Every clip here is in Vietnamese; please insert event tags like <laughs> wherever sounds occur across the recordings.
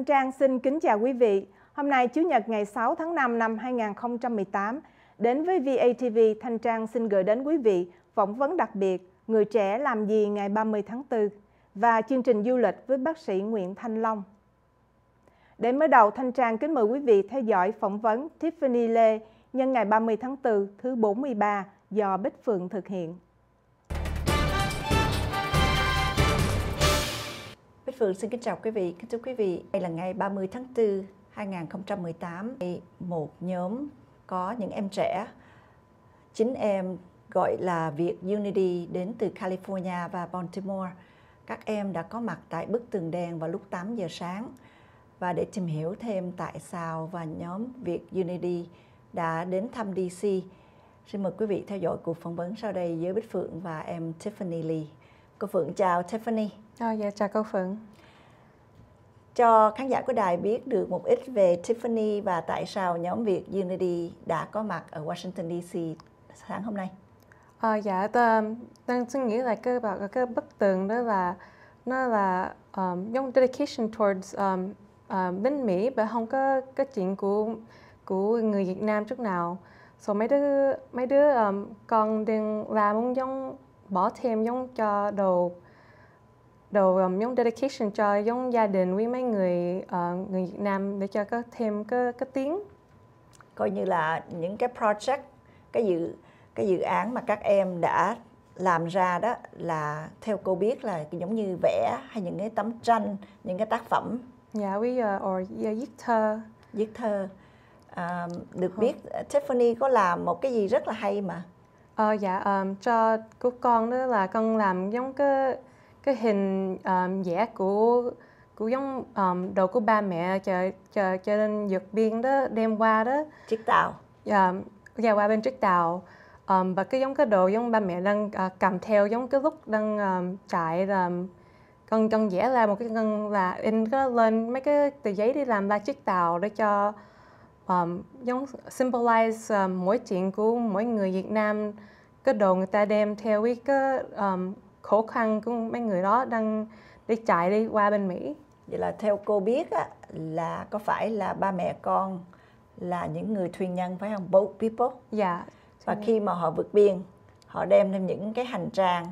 Thanh Trang xin kính chào quý vị. Hôm nay Chủ nhật ngày 6 tháng 5 năm 2018, đến với VATV, Thanh Trang xin gửi đến quý vị phỏng vấn đặc biệt Người trẻ làm gì ngày 30 tháng 4 và chương trình du lịch với bác sĩ Nguyễn Thanh Long. Để mở đầu, Thanh Trang kính mời quý vị theo dõi phỏng vấn Tiffany Lê nhân ngày 30 tháng 4 thứ 43 do Bích Phượng thực hiện. Phương xin kính chào quý vị. Kính thưa quý vị, đây là ngày 30 tháng 4, 2018. Một nhóm có những em trẻ, chính em gọi là Việt Unity đến từ California và Baltimore. Các em đã có mặt tại bức tường đen vào lúc 8 giờ sáng và để tìm hiểu thêm tại sao và nhóm Việt Unity đã đến thăm DC. Xin mời quý vị theo dõi cuộc phỏng vấn sau đây với Bích Phượng và em Tiffany Lee. Cô Phượng chào Tiffany. À, dạ chào cô Phượng cho khán giả của đài biết được một ít về Tiffany và tại sao nhóm việc Unity đã có mặt ở Washington DC sáng hôm nay. À, dạ, đang suy nghĩ là cơ bản cái bức tường đó là nó là um, giống dedication towards um, uh, bên Mỹ và không có cái chuyện của của người Việt Nam chút nào. So mấy đứa mấy đứa um, con đừng làm giống bỏ thêm giống cho đồ rồi um, giống dedication cho giống gia đình với mấy người uh, người Việt Nam để cho có thêm cái cái tiếng coi như là những cái project cái dự cái dự án mà các em đã làm ra đó là theo cô biết là giống như vẽ hay những cái tấm tranh những cái tác phẩm dạ với uh, or yeah, dạ, viết thơ viết thơ uh, được ờ. biết oh. Tiffany có làm một cái gì rất là hay mà ờ uh, dạ um, cho của con đó là con làm giống cái cái hình um, vẽ của của giống um, đồ của ba mẹ cho cho cho nên dược biên đó đem qua đó chiếc tàu yeah, yeah, qua bên chiếc tàu um, và cái giống cái đồ giống ba mẹ đang uh, cầm theo giống cái lúc đang um, chạy là cần cần vẽ ra một cái cần là in cái lên mấy cái tờ giấy đi làm ra chiếc tàu để cho um, giống symbolize um, mỗi chuyện của mỗi người Việt Nam cái đồ người ta đem theo với cái um, khó khăn của mấy người đó đang đi chạy đi qua bên Mỹ vậy là theo cô biết á, là có phải là ba mẹ con là những người thuyền nhân phải không boat people dạ yeah. và khi mà họ vượt biên họ đem thêm những cái hành trang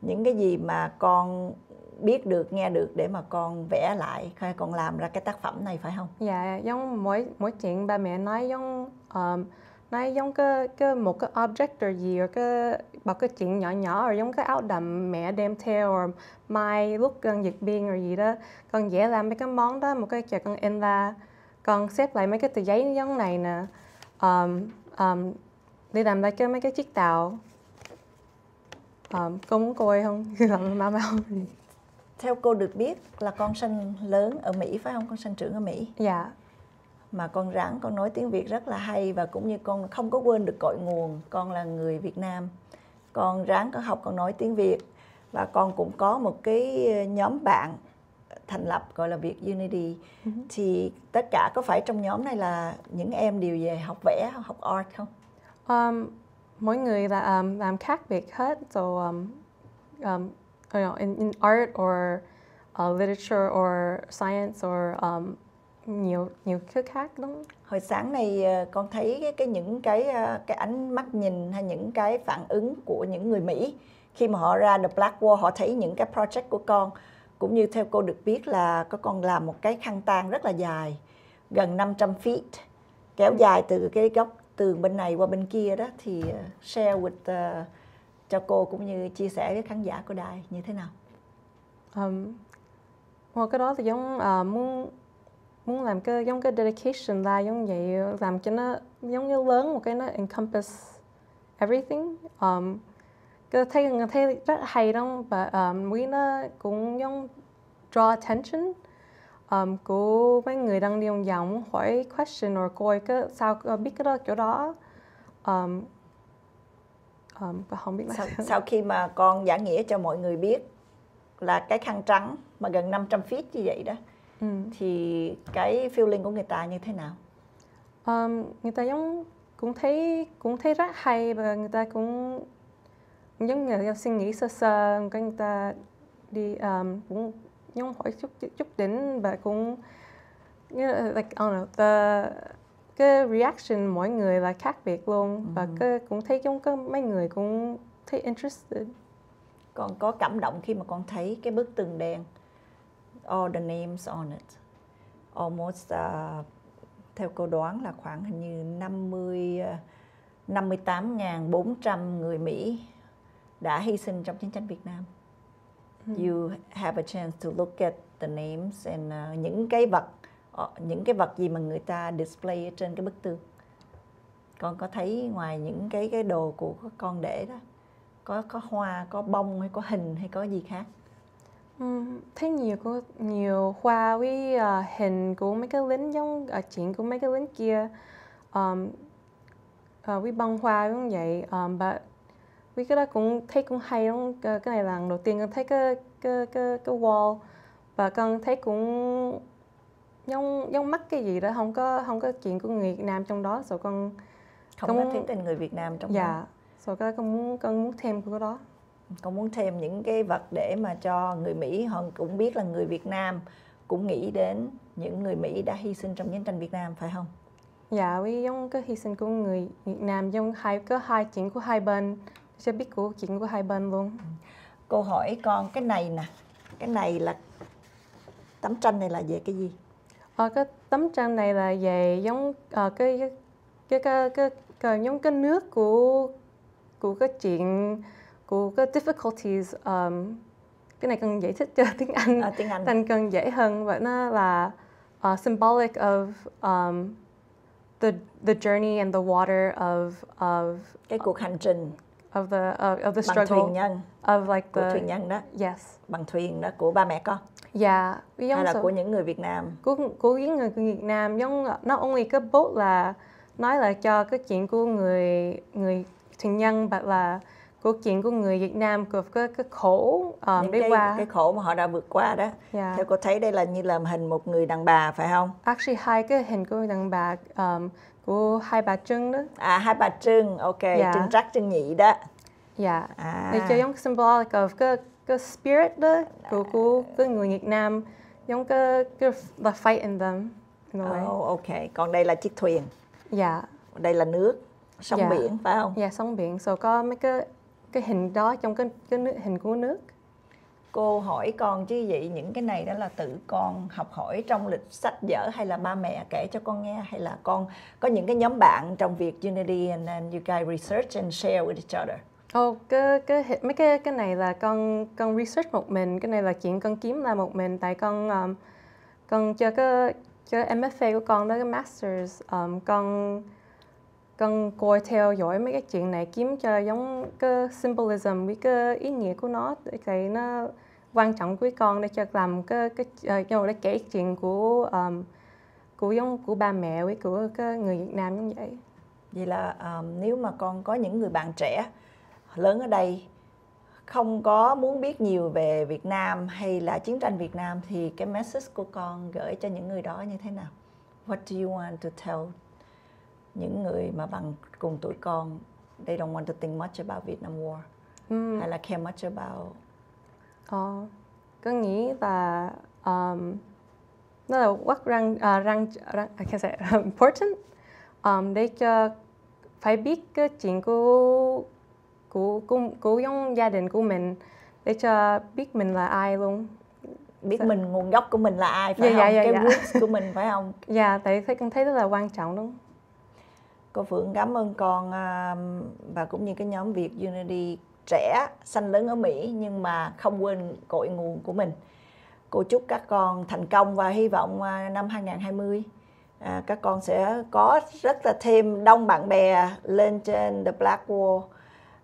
những cái gì mà con biết được nghe được để mà con vẽ lại hay con làm ra cái tác phẩm này phải không dạ yeah, giống mỗi mỗi chuyện ba mẹ nói giống um, nó giống cái, cái một cái object or gì or cái một cái chuyện nhỏ nhỏ rồi giống cái áo đầm mẹ đem theo or mai lúc gần dịch biên rồi gì đó con dễ làm mấy cái món đó một cái chờ con in ra con xếp lại mấy cái tờ giấy giống này nè um, um, đi làm ra cái mấy cái chiếc tàu um, cô muốn coi không làm ba bao theo cô được biết là con sinh lớn ở Mỹ phải không con sinh trưởng ở Mỹ dạ yeah mà con rắn con nói tiếng việt rất là hay và cũng như con không có quên được cội nguồn con là người việt nam con ráng con học con nói tiếng việt và con cũng có một cái ờ, nhóm bạn thành lập gọi là Việt Unity ừ thì tất cả có phải trong nhóm này là những em đều về học vẽ học art không? Um, mỗi người là um, làm khác biệt hết so um, um, you know in, in art or uh, literature or science or um, nhiều nhiều thứ khác đúng. hồi sáng này ờ, con thấy cái, cái những cái ờ, cái ánh mắt nhìn hay những cái phản ứng của những người Mỹ khi mà họ ra The Black Wall họ thấy những cái project của con cũng như theo cô được biết là có con làm một cái khăn tang rất là dài gần 500 feet kéo dài từ cái góc tường bên này qua bên kia đó thì ờ, share with uh, cho cô cũng như chia sẻ với khán giả của đài như thế nào? Um, well, cái đó thì giống uh, muốn muốn làm cái giống cái dedication là giống vậy làm cho nó giống như lớn một cái nó encompass everything um, cái thấy thấy rất hay đó và um, nghĩ nó cũng giống draw attention um, của mấy người đang đi vòng vòng hỏi question rồi coi cái sao uh, biết cái đó chỗ đó um, um, không biết là <laughs> sau, khi mà con giảng nghĩa cho mọi người biết là cái khăn trắng mà gần 500 feet như vậy đó Ừ. thì cái feeling của người ta như thế nào um, người ta giống cũng thấy cũng thấy rất hay và người ta cũng giống như là suy nghĩ sơ sơ cái người ta đi um, cũng giống hỏi chút chút đến và cũng như là like, I the, cái reaction mỗi người là khác biệt luôn uh-huh. và ừ. cái, cũng thấy giống cái mấy người cũng thấy interested còn có cảm động khi mà con thấy cái bức tường đèn all the names on it. Almost uh, theo cô đoán là khoảng hình như 50 58.400 à, người Mỹ đã hy sinh trong chiến tranh Việt Nam. Mm. You have a chance to look at the names and uh, những cái vật ờ, những cái vật gì mà người ta display trên cái bức tường. Con có thấy ngoài những cái cái đồ của con để đó có có hoa, có bông hay có hình hay có gì khác? Ừ, thấy nhiều của nhiều hoa với ờ, hình của mấy cái lính giống uh, chuyện của mấy cái lính kia um, ờ, với băng hoa cũng vậy um, but với cái đó cũng thấy cũng hay lắm cái cái này là lần đầu tiên con thấy cái cái cái cái wall và con thấy cũng giống giống mắt cái gì đó không có không có chuyện của người Việt Nam trong đó rồi con không có Cũng- thấy tình người Việt Nam trong đó rồi dạ, cái con muốn con muốn thêm của cái đó con muốn thêm những cái vật để mà cho người mỹ họ cũng biết là người việt nam cũng nghĩ đến những người mỹ đã hy sinh trong chiến tranh việt nam phải không dạ với giống cái hy sinh của người việt nam giống hai cái hai chuyện của hai bên sẽ biết của chuyện của hai bên luôn ừ. cô hỏi con cái này nè cái này là tấm tranh này là về cái gì ờ, cái tấm tranh này là về giống ờ, cái, cái, cái, cái, cái, cái giống cái nước của của cái chuyện của cái difficulties um, cái này cần giải thích cho <laughs> tiếng Anh, à, tiếng Anh. thành cần dễ hơn vậy nó là uh, symbolic of um, the the journey and the water of of cái cuộc hành trình of the of, of the struggle bằng thuyền nhân of like the của thuyền nhân đó yes bằng thuyền đó của ba mẹ con yeah hay also, là của những người Việt Nam của của những người Việt Nam giống nó only cái boat là nói là cho cái chuyện của người người thuyền nhân bạn là của chuyện của người Việt Nam của cái, cái khổ um, Những để cái, qua cái khổ mà họ đã vượt qua đó yeah. Dạ. theo cô thấy đây là như là hình một người đàn bà phải không actually hai cái hình của người đàn bà um, của hai bà Trưng đó à hai bà Trưng ok yeah. Dạ. Trưng Trắc Trưng Nhị đó dạ yeah. à. để cho giống symbolic of cái cái spirit đó của của cái người Việt Nam giống cái cái the fight in them in the oh ok còn đây là chiếc thuyền dạ yeah. đây là nước sóng yeah. Dạ. biển phải không? Dạ yeah, sóng biển. So có mấy cái cái hình đó trong cái cái nước, hình của nước cô hỏi con chứ vậy những cái này đó là tự con học hỏi trong lịch sách vở hay là ba mẹ kể cho con nghe hay là con có những cái nhóm bạn trong việc Unity and then you guys research and share with each other. oh, cái, cái mấy cái cái này là con con research một mình, cái này là chuyện con kiếm là một mình tại con um, con cho cái cho MFA của con đó cái masters um, con cần coi theo dõi mấy cái chuyện này kiếm cho giống cái symbolism với cái ý nghĩa của nó cái nó quan trọng với con để cho làm cái cái uh, you know, để kể chuyện của um, của giống của ba mẹ với của cái người Việt Nam như vậy vậy là um, nếu mà con có những người bạn trẻ lớn ở đây không có muốn biết nhiều về Việt Nam hay là chiến tranh Việt Nam thì cái message của con gửi cho những người đó như thế nào? What do you want to tell những người mà bằng cùng tuổi con they don't want to think much about Vietnam War mm. hay là care much about ờ, cứ nghĩ và um, nó là rất răng uh, răng răng I can say <laughs> important um, để cho phải biết cái chuyện của của của của giống gia đình của mình để cho biết mình là ai luôn biết mình nguồn gốc của mình là ai phải dạ, không dạ, dạ, cái dạ. roots của mình phải không dạ <laughs> tại thấy con thấy rất là quan trọng đúng cô Phượng cảm ơn con à, và cũng như cái nhóm Việt Unity trẻ sanh lớn ở Mỹ nhưng mà không quên cội nguồn của mình. Cô chúc các con thành công và hy vọng à, năm 2020 à, các con sẽ có rất là thêm đông bạn bè lên trên The Black Wall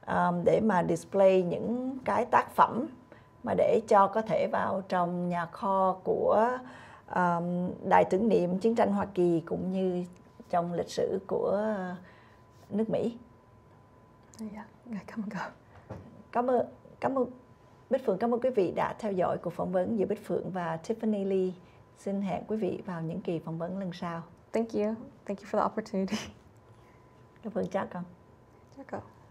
um, để mà display những cái tác phẩm mà để cho có thể vào trong nhà kho của um, đài tưởng niệm chiến tranh Hoa Kỳ cũng như trong lịch sử của ờ, nước Mỹ. Dạ, dạ, cảm ơn cô Cảm ơn, cảm ơn Bích Phượng cảm ơn quý vị đã theo dõi cuộc phỏng vấn giữa Bích Phượng và Tiffany Lee. Xin hẹn quý vị vào những kỳ phỏng vấn lần sau. Thank you. Thank you for the opportunity. Cảm ơn chào con. Chào cậu.